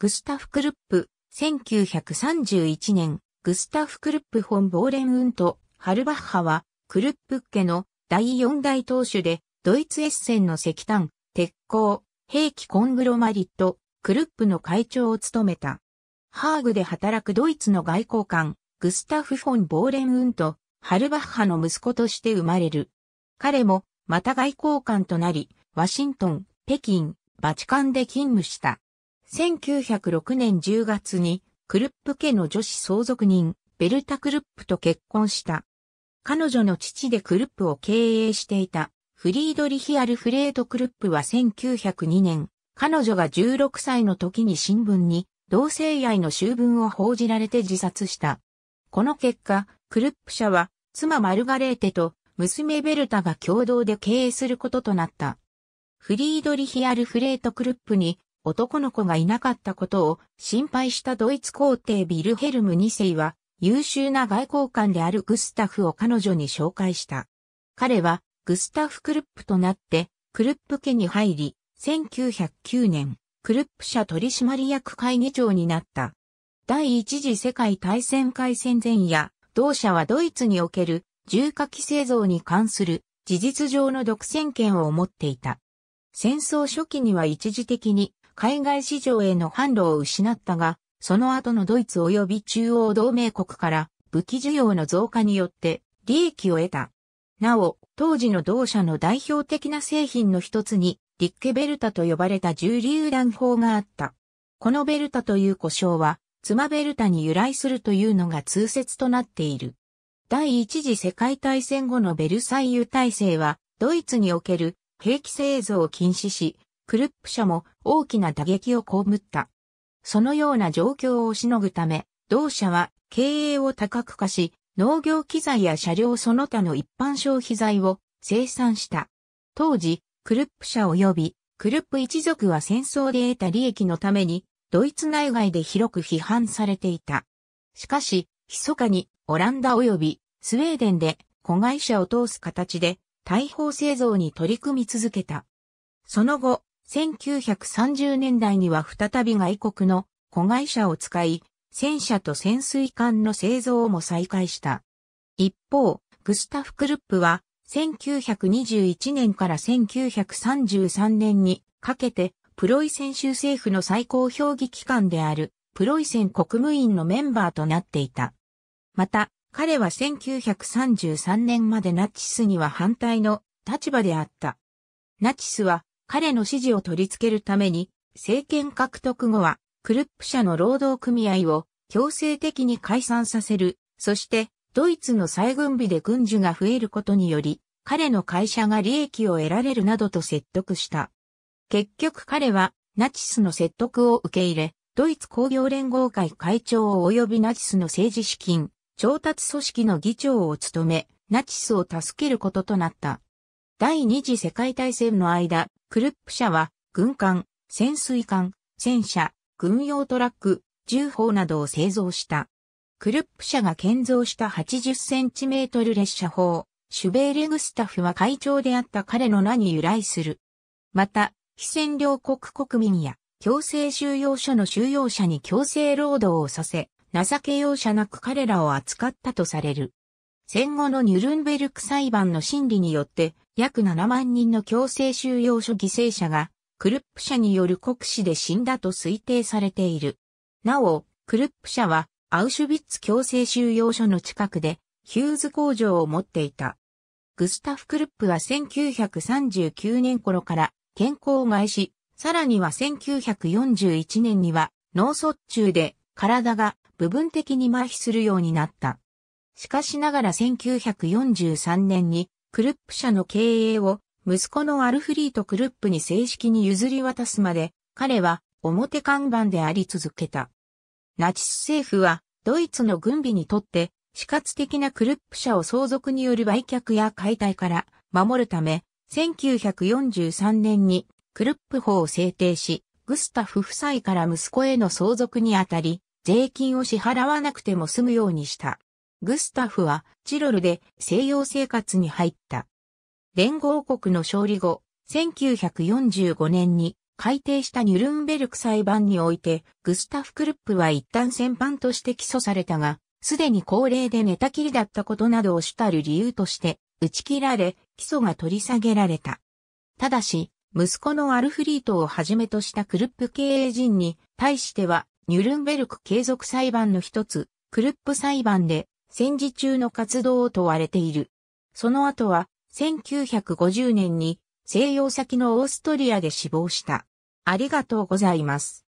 グスタフ・クルップ、1931年、グスタフ・クルップ・フォン・ボーレン・ウント、ハルバッハは、クルップ家の第四代当主で、ドイツエッセンの石炭、鉄鋼、兵器コングロマリット、クルップの会長を務めた。ハーグで働くドイツの外交官、グスタフ・フォン・ボーレン・ウント、ハルバッハの息子として生まれる。彼も、また外交官となり、ワシントン、北京、バチカンで勤務した。1906年10月に、クルップ家の女子相続人、ベルタ・クルップと結婚した。彼女の父でクルップを経営していた、フリードリヒ・アルフレート・クルップは1902年、彼女が16歳の時に新聞に、同性愛の修文を報じられて自殺した。この結果、クルップ社は、妻マルガレーテと娘ベルタが共同で経営することとなった。フリードリヒ・アルフレート・クルップに男の子がいなかったことを心配したドイツ皇帝ビルヘルム2世は優秀な外交官であるグスタフを彼女に紹介した。彼はグスタフ・クルップとなってクルップ家に入り、1909年、クルップ社取締役会議長になった。第一次世界大戦開戦前夜、同社はドイツにおける重火器製造に関する事実上の独占権を持っていた。戦争初期には一時的に海外市場への販路を失ったが、その後のドイツ及び中央同盟国から武器需要の増加によって利益を得た。なお、当時の同社の代表的な製品の一つに、リッケベルタと呼ばれた重流弾砲があった。このベルタという故障は、妻ベルタに由来するというのが通説となっている。第一次世界大戦後のベルサイユ体制は、ドイツにおける兵器製造を禁止し、クルップ社も大きな打撃を被った。そのような状況をしのぐため、同社は経営を多角化し、農業機材や車両その他の一般消費財を生産した。当時、クルップ社及びクルップ一族は戦争で得た利益のために、ドイツ内外で広く批判されていた。しかし、密かにオランダ及びスウェーデンで子会社を通す形で大砲製造に取り組み続けた。その後、1930年代には再び外国の子会社を使い、戦車と潜水艦の製造も再開した。一方、グスタフ・クルップは、1921年から1933年にかけて、プロイセン州政府の最高評議機関である、プロイセン国務院のメンバーとなっていた。また、彼は1933年までナチスには反対の立場であった。ナチスは彼の支持を取り付けるために、政権獲得後は、クルップ社の労働組合を強制的に解散させる。そして、ドイツの再軍備で軍需が増えることにより、彼の会社が利益を得られるなどと説得した。結局彼は、ナチスの説得を受け入れ、ドイツ工業連合会会長及びナチスの政治資金、調達組織の議長を務め、ナチスを助けることとなった。第二次世界大戦の間、クルップ社は、軍艦、潜水艦、戦車、軍用トラック、銃砲などを製造した。クルップ社が建造した80センチメートル列車砲、シュベーレグスタフは会長であった彼の名に由来する。また、非占領国国民や強制収容所の収容者に強制労働をさせ、情け容赦なく彼らを扱ったとされる。戦後のニュルンベルク裁判の審理によって、約7万人の強制収容所犠牲者が、クルップ社による国死で死んだと推定されている。なお、クルップ社は、アウシュビッツ強制収容所の近くで、ヒューズ工場を持っていた。グスタフ・クルップは1939年頃から健康を害し、さらには1941年には脳卒中で体が部分的に麻痺するようになった。しかしながら1943年にクルップ社の経営を息子のアルフリート・クルップに正式に譲り渡すまで彼は表看板であり続けた。ナチス政府はドイツの軍備にとって死活的なクルップ社を相続による売却や解体から守るため1943年にクルップ法を制定しグスタフ夫妻から息子への相続にあたり税金を支払わなくても済むようにした。グスタフはチロルで西洋生活に入った。連合国の勝利後、1945年に改定したニュルンベルク裁判において、グスタフ・クルップは一旦戦犯として起訴されたが、すでに高齢で寝たきりだったことなどを主たる理由として、打ち切られ、起訴が取り下げられた。ただし、息子のアルフリートをはじめとしたクルップ経営陣に対しては、ニュルンベルク継続裁判の一つ、クルップ裁判で戦時中の活動を問われている。その後は、1950年に西洋先のオーストリアで死亡した。ありがとうございます。